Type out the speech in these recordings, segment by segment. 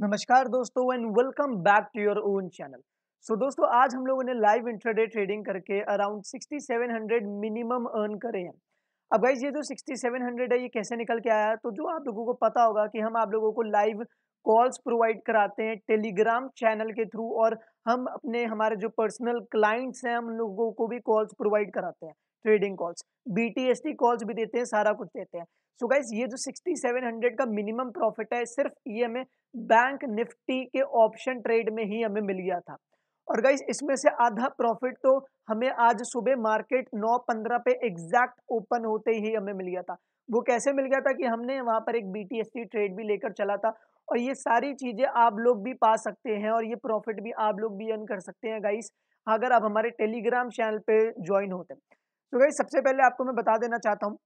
नमस्कार दोस्तों and welcome back to your own channel so दोस्तों आज हम लोगों ने लाइव इंटरडे ट्रेडिंग करके अराउंड 6700 मिनिमम अर्न करे हैं अब गाइज ये जो 6700 है ये कैसे निकल के आया तो जो आप लोगों को पता होगा कि हम आप लोगों को लाइव कॉल्स प्रोवाइड कराते हैं टेलीग्राम चैनल के थ्रू और हम अपने हमारे जो पर्सनल क्लाइंट्स हैं हम लोगों को भी कॉल्स प्रोवाइड कराते हैं ट्रेडिंग कॉल्स बीटीएसटी कॉल्स भी देते हैं सारा कुछ देते हैं सो so गाइज ये जो 6700 का मिनिमम प्रॉफिट है सिर्फ ये हमें बैंक निफ्टी के ऑप्शन ट्रेड में ही हमें मिल गया था और गाइज इसमें से आधा प्रॉफिट तो हमें आज सुबह मार्केट 9:15 पे एग्जैक्ट ओपन होते ही हमें मिल गया था वो कैसे मिल गया था कि हमने वहाँ पर एक बीटीएसटी ट्रेड भी लेकर चला था और ये सारी चीज़ें आप लोग भी पा सकते हैं और ये प्रॉफिट भी आप लोग भी अर्न कर सकते हैं गाइस अगर आप हमारे टेलीग्राम चैनल पे ज्वाइन होते हैं तो भाई सबसे पहले आपको मैं बता देना चाहता हूँ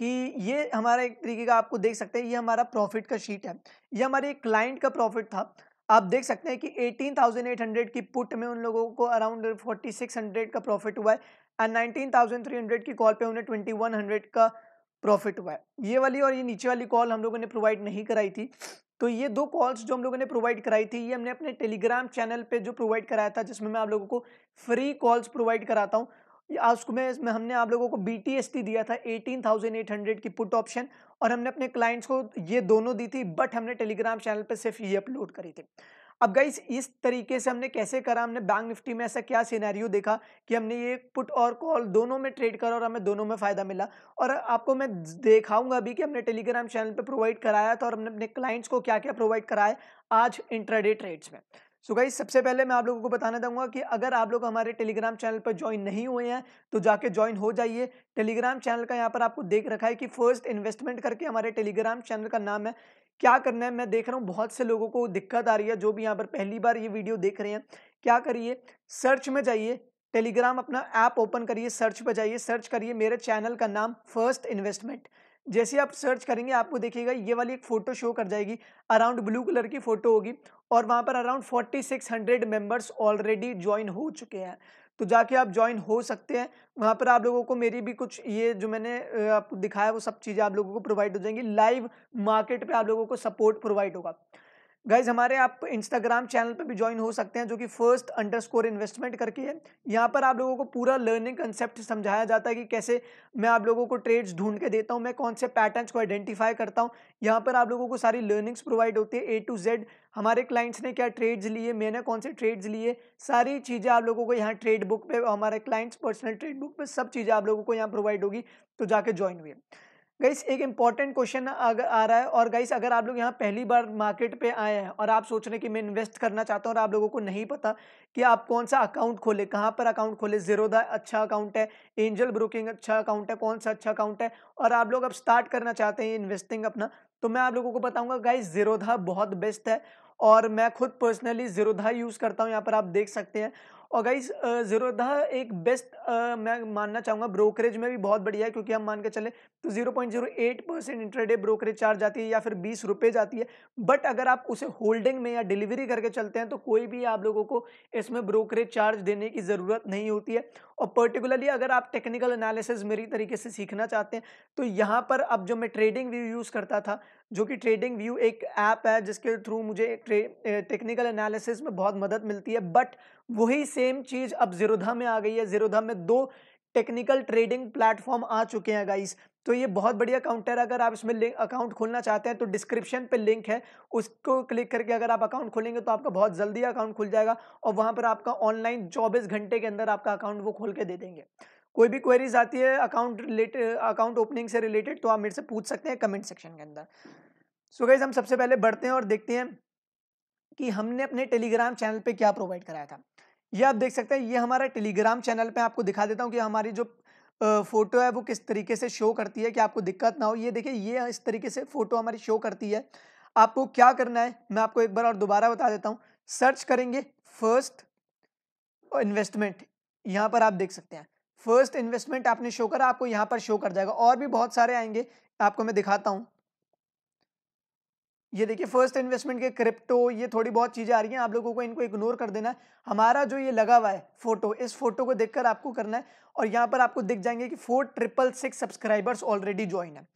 कि ये हमारा एक तरीके का आपको देख सकते हैं ये हमारा प्रॉफिट का शीट है ये हमारे क्लाइंट का प्रॉफिट था आप देख सकते हैं कि 18,800 की पुट में उन लोगों को अराउंड 4600 का प्रॉफिट हुआ है एंड 19,300 की कॉल पे उन्हें 2100 का प्रॉफिट हुआ है ये वाली और ये नीचे वाली कॉल हम लोगों ने प्रोवाइड नहीं कराई थी तो ये दो कॉल्स जो हम लोगों ने प्रोवाइड कराई थी ये हमने अपने टेलीग्राम चैनल पर जो प्रोवाइड कराया था जिसमें मैं आप लोगों को फ्री कॉल्स प्रोवाइड कराता हूँ आज में इसमें हमने आप लोगों को बी दिया था 18,800 की पुट ऑप्शन और हमने अपने क्लाइंट्स को ये दोनों दी थी बट हमने टेलीग्राम चैनल पे सिर्फ ये अपलोड करी थी अब गई इस तरीके से हमने कैसे करा हमने बैंक निफ्टी में ऐसा क्या सिनेरियो देखा कि हमने ये पुट और कॉल दोनों में ट्रेड करा और हमें दोनों में फ़ायदा मिला और आपको मैं दिखाऊंगा अभी कि हमने टेलीग्राम चैनल पे प्रोवाइड कराया था और हमने अपने क्लाइंट्स को क्या क्या प्रोवाइड कराया आज इंट्राडे ट्रेड्स में सो so गाइज सबसे पहले मैं आप लोगों को बताना चाहूँगा कि अगर आप लोग हमारे टेलीग्राम चैनल पर ज्वाइन नहीं हुए हैं तो जाके ज्वाइन हो जाइए टेलीग्राम चैनल का यहाँ पर आपको देख रखा है कि फर्स्ट इन्वेस्टमेंट करके हमारे टेलीग्राम चैनल का नाम है क्या करना है मैं देख रहा हूँ बहुत से लोगों को दिक्कत आ रही है जो भी यहाँ पर पहली बार ये वीडियो देख रहे हैं क्या करिए सर्च में जाइए टेलीग्राम अपना ऐप ओपन करिए सर्च पर जाइए सर्च करिए मेरे चैनल का नाम फर्स्ट इन्वेस्टमेंट जैसे आप सर्च करेंगे आपको देखिएगा ये वाली एक फ़ोटो शो कर जाएगी अराउंड ब्लू कलर की फ़ोटो होगी और वहाँ पर अराउंड 4600 मेंबर्स ऑलरेडी ज्वाइन हो चुके हैं तो जाके आप ज्वाइन हो सकते हैं वहाँ पर आप लोगों को मेरी भी कुछ ये जो मैंने आपको दिखाया वो सब चीज़ें आप लोगों को प्रोवाइड हो जाएंगी लाइव मार्केट पर आप लोगों को सपोर्ट प्रोवाइड होगा गाइज हमारे आप इंस्टाग्राम चैनल पे भी ज्वाइन हो सकते हैं जो कि फर्स्ट अंडर स्कोर इन्वेस्टमेंट करके है यहाँ पर आप लोगों को पूरा लर्निंग कंसेप्ट समझाया जाता है कि कैसे मैं आप लोगों को ट्रेड्स ढूंढ के देता हूँ मैं कौन से पैटर्न्स को आइडेंटिफाई करता हूँ यहाँ पर आप लोगों को सारी लर्निंग्स प्रोवाइड होती है ए टू जेड हमारे क्लाइंट्स ने क्या ट्रेड्स लिए मैंने कौन से ट्रेड्स लिए सारी चीज़ें आप लोगों को यहाँ ट्रेड बुक पे हमारे क्लाइंट्स पर्सनल ट्रेड बुक पर सब चीज़ें आप लोगों को यहाँ प्रोवाइड होगी तो जाके ज्वाइन हुई गाइस एक इंपॉर्टेंट क्वेश्चन अगर आ रहा है और गाइस अगर आप लोग यहाँ पहली बार मार्केट पे आए हैं और आप सोच रहे हैं कि मैं इन्वेस्ट करना चाहता हूँ और आप लोगों को नहीं पता कि आप कौन सा अकाउंट खोले कहाँ पर अकाउंट खोले जीरोधा अच्छा अकाउंट है एंजल ब्रोकिंग अच्छा अकाउंट है कौन सा अच्छा अकाउंट है और आप लोग अब स्टार्ट करना चाहते हैं इन्वेस्टिंग अपना तो मैं आप लोगों को बताऊँगा गाइस जीरोधा बहुत बेस्ट है और मैं खुद पर्सनली जीरोधा यूज़ करता हूँ यहाँ पर आप देख सकते हैं और गाइस जीरोधा एक बेस्ट आ, मैं मानना चाहूँगा ब्रोकरेज में भी बहुत बढ़िया है क्योंकि हम मान के चले तो zero point zero eight percent intraday brokerage charge आती है या फिर बीस रुपये जाती है बट अगर आप उसे होल्डिंग में या डिलीवरी करके चलते हैं तो कोई भी आप लोगों को इसमें ब्रोकरेज चार्ज देने की ज़रूरत नहीं होती है और पर्टिकुलरली अगर आप टेक्निकल एनालिसिस मेरी तरीके से सीखना चाहते हैं तो यहाँ पर अब जो मैं ट्रेडिंग व्यू यूज़ करता था जो कि ट्रेडिंग व्यू एक ऐप है जिसके थ्रू मुझे टेक्निकल एनालिसिस में बहुत मदद मिलती है बट वही सेम चीज़ अब जीरोधा में आ गई है जीरोधा में दो टेक्निकल ट्रेडिंग प्लेटफॉर्म आ चुके हैं गाइस तो ये बहुत बढ़िया काउंटर है अगर आप इसमें लिंक अकाउंट खोलना चाहते हैं तो डिस्क्रिप्शन पे लिंक है उसको क्लिक करके अगर आप अकाउंट खोलेंगे तो आपका बहुत जल्दी अकाउंट खुल जाएगा और वहाँ पर आपका ऑनलाइन चौबीस घंटे के अंदर आपका अकाउंट वो खोल के दे देंगे कोई भी क्वेरीज आती है अकाउंट रिलेटेड अकाउंट ओपनिंग से रिलेटेड तो आप मेरे से पूछ सकते हैं कमेंट सेक्शन के अंदर सो so गाइज हम सबसे पहले बढ़ते हैं और देखते हैं कि हमने अपने टेलीग्राम चैनल पे क्या प्रोवाइड कराया था ये आप देख सकते हैं ये हमारा टेलीग्राम चैनल पे आपको दिखा देता हूँ कि हमारी जो फ़ोटो है वो किस तरीके से शो करती है कि आपको दिक्कत ना हो ये देखिए ये इस तरीके से फ़ोटो हमारी शो करती है आपको क्या करना है मैं आपको एक बार और दोबारा बता देता हूँ सर्च करेंगे फर्स्ट इन्वेस्टमेंट यहाँ पर आप देख सकते हैं फर्स्ट इन्वेस्टमेंट आपने शो करा आपको यहां पर शो कर जाएगा और भी बहुत सारे आएंगे आपको मैं दिखाता हूं ये देखिए फर्स्ट इन्वेस्टमेंट के क्रिप्टो ये थोड़ी बहुत चीज़ें आ रही हैं आप लोगों को इनको इग्नोर कर देना हमारा जो ये लगा हुआ है फोटो इस फोटो को देखकर आपको करना है और यहाँ पर आपको दिख जाएंगे कि four triple six subscribers already join है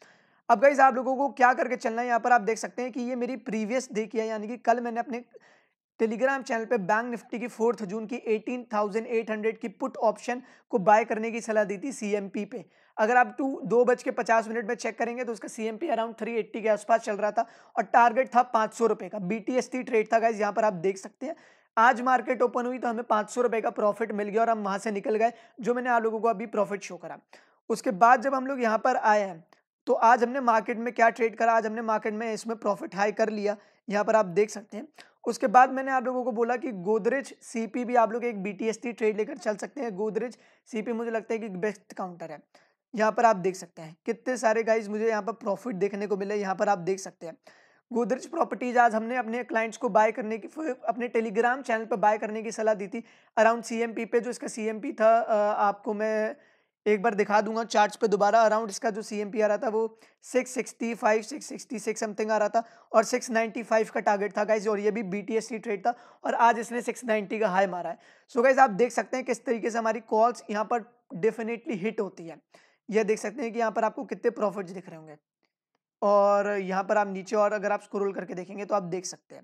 अब गाइज आप लोगों को क्या करके चलना है यहाँ पर आप देख सकते हैं कि ये मेरी प्रीवियस डे की है यानी कि कल मैंने अपने टेलीग्राम चैनल पे बैंक निफ्टी की फोर्थ जून की 18,800 की पुट ऑप्शन को बाय करने की सलाह दी थी सीएमपी पे अगर आप टू दो बज के पचास मिनट में चेक करेंगे तो उसका सीएमपी अराउंड 380 के आसपास चल रहा था और टारगेट था पाँच सौ रुपये का बीटीएसटी ट्रेड था गाइज यहाँ पर आप देख सकते हैं आज मार्केट ओपन हुई तो हमें पाँच सौ का प्रॉफिट मिल गया और हम वहाँ से निकल गए जो मैंने आप लोगों को अभी प्रॉफिट शो करा उसके बाद जब हम लोग यहाँ पर आए हैं तो आज हमने मार्केट में क्या ट्रेड करा आज हमने मार्केट में इसमें प्रॉफिट हाई कर लिया यहाँ पर आप देख सकते हैं उसके बाद मैंने आप लोगों को बोला कि गोदरेज सीपी भी आप लोग एक बीटीएसटी ट्रेड लेकर चल सकते हैं गोदरेज सीपी मुझे लगता है कि बेस्ट काउंटर है यहाँ पर आप देख सकते हैं कितने सारे गाइज मुझे यहाँ पर प्रॉफिट देखने को मिले यहाँ पर आप देख सकते हैं गोदरेज प्रॉपर्टीज आज हमने अपने क्लाइंट्स को बाय करने की अपने टेलीग्राम चैनल पर बाय करने की सलाह दी थी अराउंड सी पे जो इसका सी था आपको मैं एक बार दिखा दूंगा चार्ज पे दोबारा अराउंड इसका जो सी आ रहा था वो six sixty five six sixty six something आ रहा था और सिक्स नाइन्टी फाइव का टारगेट था गाइज और ये भी बी टी ट्रेड था और आज इसने सिक्स नाइन्टी का हाई मारा है सो so गाइज आप देख सकते हैं किस तरीके से हमारी कॉल्स यहाँ पर डेफिनेटली हिट होती है यह देख सकते हैं कि यहाँ पर आपको कितने प्रॉफिट दिख रहे होंगे और यहाँ पर आप नीचे और अगर आप स्क्रोल करके देखेंगे तो आप देख सकते हैं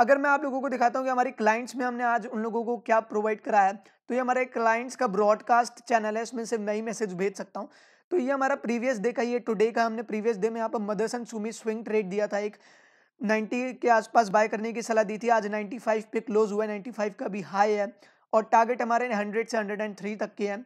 अगर मैं आप लोगों को दिखाता हूँ कि हमारे क्लाइंट्स में हमने आज उन लोगों को क्या प्रोवाइड कराया है तो ये हमारे क्लाइंट्स का ब्रॉडकास्ट चैनल है इसमें से मैं ही मैसेज भेज सकता हूँ तो ये हमारा प्रीवियस डे का ये टुडे का हमने प्रीवियस डे में यहाँ पर Motherson Sumi swing trade दिया था एक 90 के आसपास बाय करने की सलाह दी थी आज 95 पे क्लोज हुआ है 95 का भी हाई है और टारगेट हमारे 100 से 103 तक के हैं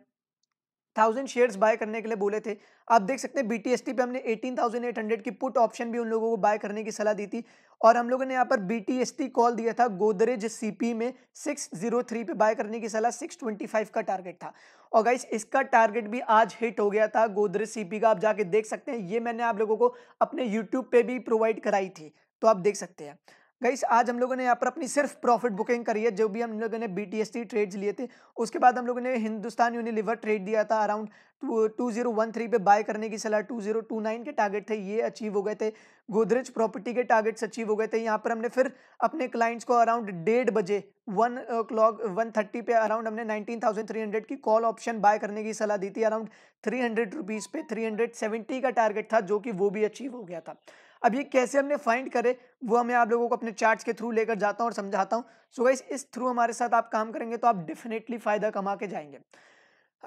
थाउजेंड शेयर्स बाय करने के लिए बोले थे आप देख सकते हैं बी पे हमने एटीन थाउजेंड एट हंड्रेड की पुट ऑप्शन भी उन लोगों को बाय करने की सलाह दी थी और हम लोगों ने यहाँ पर बी कॉल दिया था गोदरेज सीपी में सिक्स जीरो थ्री पे बाय करने की सलाह सिक्स ट्वेंटी फाइव का टारगेट था और गाइस इसका टारगेट भी आज हिट हो गया था गोदरेज सी का आप जाके देख सकते हैं ये मैंने आप लोगों को अपने यूट्यूब पे भी प्रोवाइड कराई थी तो आप देख सकते हैं गाइस आज हम लोगों ने यहाँ पर अपनी सिर्फ प्रॉफिट बुकिंग करी है जो भी हम लोगों ने B T S T trades लिए थे उसके बाद हम लोगों ने हिंदुस्तान यूनिलीवर ट्रेड दिया था around two two zero one three पे बाय करने की सलाह टू जीरो टू नाइन के टारगेट थे ये अचीव हो गए थे गोदरेज प्रॉपर्टी के टारगेट्स अचीव हो गए थे यहाँ पर हमने फिर अपने क्लाइंट्स को अराउंड डेढ़ बजे वन क्लॉक वन थर्टी पे अराउंड हमने नाइनटीन थाउजेंड थ्री हंड्रेड की कॉल ऑप्शन बाय करने की सलाह दी थी अराउंड थ्री हंड्रेड रुपीज़ पे थ्री हंड्रेड सेवेंटी का टारगेट था जो कि वो भी अचीव हो गया था अब ये कैसे हमने फाइंड करे वो हमें आप लोगों को अपने चार्ट्स के थ्रू लेकर जाता हूँ और समझाता हूँ सो गाइस इस थ्रू हमारे साथ आप काम करेंगे तो आप डेफिनेटली फ़ायदा कमा के जाएंगे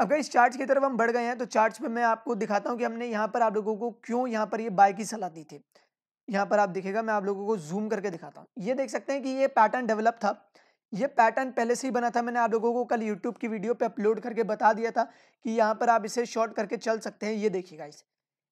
अब गाइस चार्ट्स की तरफ हम बढ़ गए हैं तो चार्ट्स पर मैं आपको दिखाता हूँ कि हमने यहाँ पर आप लोगों को क्यों यहाँ पर ये बाय की सलाह दी थी यहाँ पर आप देखेगा मैं आप लोगों को जूम करके दिखाता हूँ ये देख सकते हैं कि ये पैटर्न डेवलप था ये पैटर्न पहले से ही बना था मैंने आप लोगों को कल यूट्यूब की वीडियो पे अपलोड करके बता दिया था कि यहाँ पर आप इसे शॉर्ट करके चल सकते हैं ये देखिएगा इस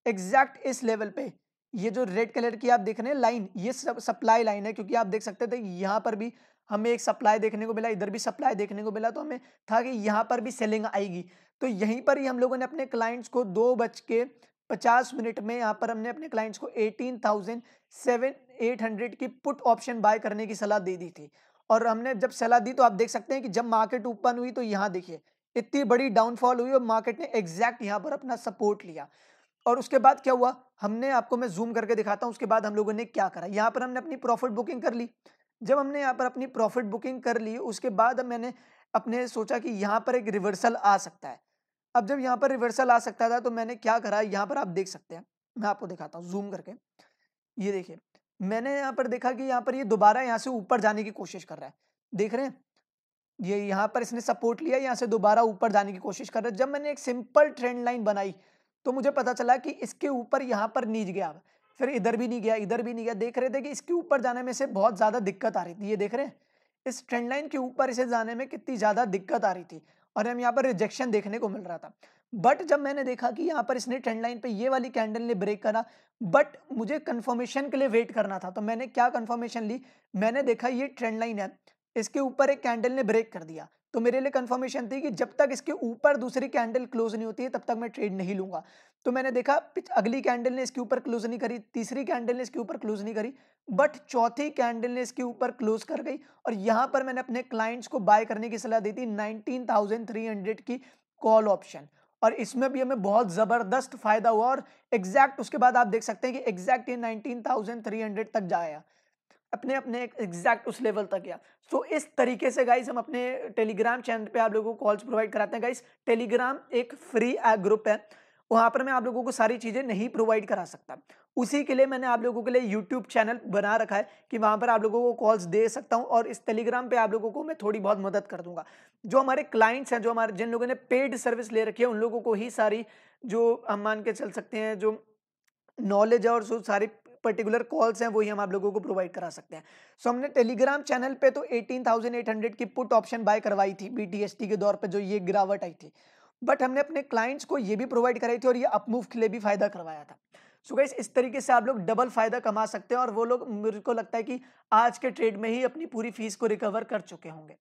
एग्जैक्ट इस लेवल पे ये जो रेड कलर की आप देख रहे हैं लाइन ये सब सप्लाई लाइन है क्योंकि आप देख सकते थे यहाँ पर भी हमें एक सप्लाई देखने को मिला इधर भी सप्लाई देखने को मिला तो हमें था कि यहाँ पर भी सेलिंग आएगी तो यहीं पर ही हम लोगों ने अपने क्लाइंट्स को दो बज के पचास मिनट में यहाँ पर हमने अपने क्लाइंट्स को eighteen thousand seven eight hundred की पुट ऑप्शन बाय करने की सलाह दे दी थी और हमने जब सलाह दी तो आप देख सकते हैं कि जब मार्केट ओपन हुई तो यहाँ देखिए इतनी बड़ी डाउनफॉल हुई और मार्केट ने एग्जैक्ट यहाँ पर अपना सपोर्ट लिया और उसके बाद क्या हुआ हमने आपको मैं जूम करके दिखाता हूँ उसके बाद हम लोगों ने क्या करा यहाँ पर हमने अपनी प्रॉफिट बुकिंग कर ली जब हमने यहाँ पर अपनी प्रॉफिट बुकिंग कर ली उसके बाद मैंने अपने सोचा कि यहाँ पर एक रिवर्सल आ सकता है अब जब यहाँ पर रिवर्सल आ सकता था तो मैंने क्या करा यहाँ पर आप देख सकते हैं मैं आपको दिखाता हूँ जूम करके ये देखिए मैंने यहाँ पर देखा कि यहाँ पर ये दोबारा यहाँ से ऊपर जाने की कोशिश कर रहा है देख रहे हैं ये यहाँ पर इसने सपोर्ट लिया यहाँ से दोबारा ऊपर जाने की कोशिश कर रहा है जब मैंने एक सिंपल ट्रेंड लाइन बनाई तो मुझे पता चला कि इसके ऊपर यहाँ पर नीच गया फिर इधर भी नहीं गया इधर भी नहीं गया देख रहे थे कि इसके ऊपर जाने में से बहुत ज़्यादा दिक्कत आ रही थी ये देख रहे हैं इस ट्रेंड लाइन के ऊपर इसे जाने में कितनी ज़्यादा दिक्कत आ रही थी और हम यहाँ पर रिजेक्शन देखने को मिल रहा था बट जब मैंने देखा कि यहाँ पर इसने ट्रेंड लाइन पे ये वाली कैंडल ने ब्रेक करा बट मुझे कन्फर्मेशन के लिए वेट करना था तो मैंने क्या कन्फर्मेशन ली मैंने देखा ये ट्रेंड लाइन है इसके ऊपर एक कैंडल ने ब्रेक कर दिया तो मेरे लिए कंफर्मेशन थी कि जब तक इसके ऊपर दूसरी कैंडल क्लोज नहीं होती है तब तक मैं ट्रेड नहीं लूंगा तो मैंने देखा अगली कैंडल ने इसके ऊपर क्लोज नहीं करी तीसरी कैंडल ने इसके ऊपर क्लोज नहीं करी बट चौथी कैंडल ने इसके ऊपर क्लोज कर गई और यहां पर मैंने अपने क्लाइंट्स को बाय करने की सलाह दी थी नाइनटीन की कॉल ऑप्शन और इसमें भी हमें बहुत ज़बरदस्त फायदा हुआ और एग्जैक्ट उसके बाद आप देख सकते हैं कि एग्जैक्ट ये नाइनटीन तक जाया अपने अपने एग्जैक्ट उस लेवल तक गया सो so, इस तरीके से गाइज हम अपने टेलीग्राम चैनल पे आप लोगों को कॉल्स प्रोवाइड कराते हैं गाइज टेलीग्राम एक फ्री ऐप ग्रुप है वहाँ पर मैं आप लोगों को सारी चीज़ें नहीं प्रोवाइड करा सकता उसी के लिए मैंने आप लोगों के लिए यूट्यूब चैनल बना रखा है कि वहाँ पर आप लोगों को कॉल्स दे सकता हूँ और इस टेलीग्राम पे आप लोगों को मैं थोड़ी बहुत मदद कर दूंगा जो हमारे क्लाइंट्स हैं जो हमारे जिन लोगों ने पेड सर्विस ले रखी है उन लोगों को ही सारी जो हम मान के चल सकते हैं जो नॉलेज है और जो सारी पर्टिकुलर कॉल्स हैं वही हम आप लोगों को प्रोवाइड करा सकते हैं सो so, हमने टेलीग्राम चैनल पे तो 18,800 की पुट ऑप्शन बाय करवाई थी बीटीएसटी के दौर पे जो ये गिरावट आई थी बट हमने अपने क्लाइंट्स को ये भी प्रोवाइड कराई थी और ये अपमूव के लिए भी फायदा करवाया था सो so गाइस इस तरीके से आप लोग डबल फायदा कमा सकते हैं और वो लोग मेरे को लगता है कि आज के ट्रेड में ही अपनी पूरी फीस को रिकवर कर चुके होंगे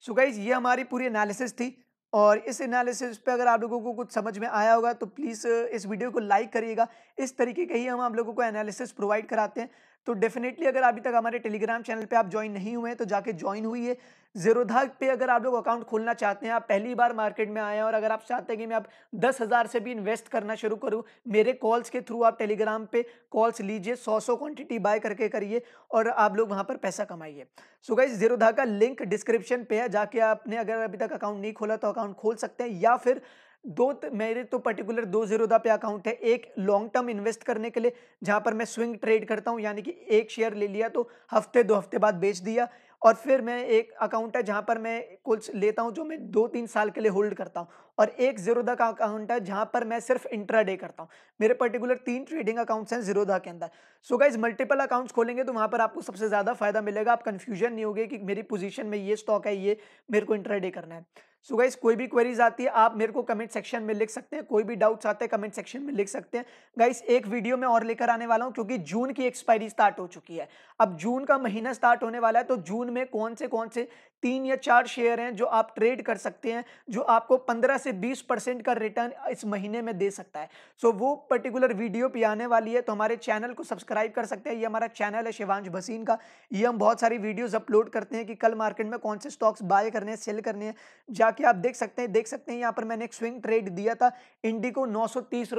सो so गाइज ये हमारी पूरी एनालिसिस थी और इस एनालिसिस पे अगर आप लोगों को कुछ समझ में आया होगा तो प्लीज़ इस वीडियो को लाइक करिएगा इस तरीके के ही हम आप लोगों को एनालिसिस प्रोवाइड कराते हैं तो डेफिनेटली अगर अभी तक हमारे टेलीग्राम चैनल पे आप ज्वाइन नहीं हुए हैं तो जाके ज्वाइन हुई है जीरोधा पे अगर आप लोग अकाउंट खोलना चाहते हैं आप पहली बार मार्केट में आए हैं और अगर आप चाहते हैं कि मैं आप दस हज़ार से भी इन्वेस्ट करना शुरू करूं मेरे कॉल्स के थ्रू आप टेलीग्राम पे कॉल्स लीजिए सौ सौ क्वान्टिटी बाय करके करिए और आप लोग वहां पर पैसा कमाइए सो गई जीरोधा का लिंक डिस्क्रिप्शन पे है जाके आपने अगर अभी तक अकाउंट नहीं खोला तो अकाउंट खोल सकते हैं या फिर दो मेरे तो पर्टिकुलर दो जीरोदा पे अकाउंट है एक लॉन्ग टर्म इन्वेस्ट करने के लिए जहाँ पर मैं स्विंग ट्रेड करता हूँ यानी कि एक शेयर ले लिया तो हफ्ते दो हफ्ते बाद बेच दिया और फिर मैं एक अकाउंट है जहाँ पर मैं कुछ लेता हूँ जो मैं दो तीन साल के लिए होल्ड करता हूँ और एक जीरोदा का अकाउंट है जहाँ पर मैं सिर्फ इंट्रा डे करता हूँ मेरे पर्टिकुलर तीन ट्रेडिंग अकाउंट्स हैं जीरोदा के अंदर सो गाइज मल्टीपल अकाउंट्स खोलेंगे तो वहाँ पर आपको सबसे ज़्यादा फायदा मिलेगा आप कन्फ्यूजन नहीं होगी कि मेरी पोजिशन में ये स्टॉक है ये मेरे को इंट्रा करना है सो so गाइज कोई भी क्वेरीज आती है आप मेरे को कमेंट सेक्शन में लिख सकते हैं कोई भी डाउट्स आते हैं कमेंट सेक्शन में लिख सकते हैं गाइस एक वीडियो में और लेकर आने वाला हूँ क्योंकि जून की एक्सपायरी स्टार्ट हो चुकी है अब जून का महीना स्टार्ट होने वाला है तो जून में कौन से कौन से तीन या चार शेयर हैं जो आप ट्रेड कर सकते हैं जो आपको 15 से 20 परसेंट का रिटर्न इस महीने में दे सकता है सो so, वो पर्टिकुलर वीडियो पे आने वाली है तो हमारे चैनल को सब्सक्राइब कर सकते हैं ये हमारा चैनल है शिवांश भसीन का ये हम बहुत सारी वीडियोज़ अपलोड करते हैं कि कल मार्केट में कौन से स्टॉक्स बाय करने हैं सेल करने हैं जाके आप देख सकते हैं देख सकते हैं यहाँ पर मैंने एक स्विंग ट्रेड दिया था इंडिको नौ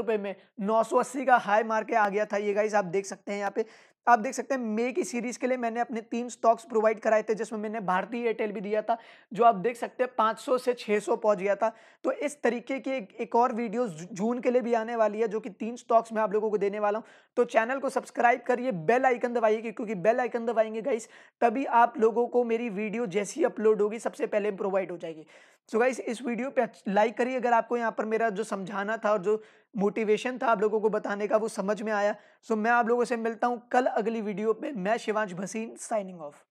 में नौ का हाई मार्केट आ गया था ये गाइज आप देख सकते हैं यहाँ पे आप देख सकते हैं मे की सीरीज के लिए मैंने अपने तीन स्टॉक्स प्रोवाइड कराए थे जिसमें मैंने भारतीय एयरटेल भी दिया था जो आप देख सकते हैं 500 से 600 पहुंच गया था तो इस तरीके की एक, एक और वीडियो जून के लिए भी आने वाली है जो कि तीन स्टॉक्स मैं आप लोगों को देने वाला हूँ तो चैनल को सब्सक्राइब करिए बेल आइकन दबाइए क्योंकि बेल आइकन दबाएंगे गाइस तभी आप लोगों को मेरी वीडियो जैसी अपलोड होगी सबसे पहले प्रोवाइड हो जाएगी सो so गाइस इस वीडियो पे लाइक करिए अगर आपको यहाँ पर मेरा जो समझाना था और जो मोटिवेशन था आप लोगों को बताने का वो समझ में आया सो so मैं आप लोगों से मिलता हूँ कल अगली वीडियो पे मैं शिवांश भसीन साइनिंग ऑफ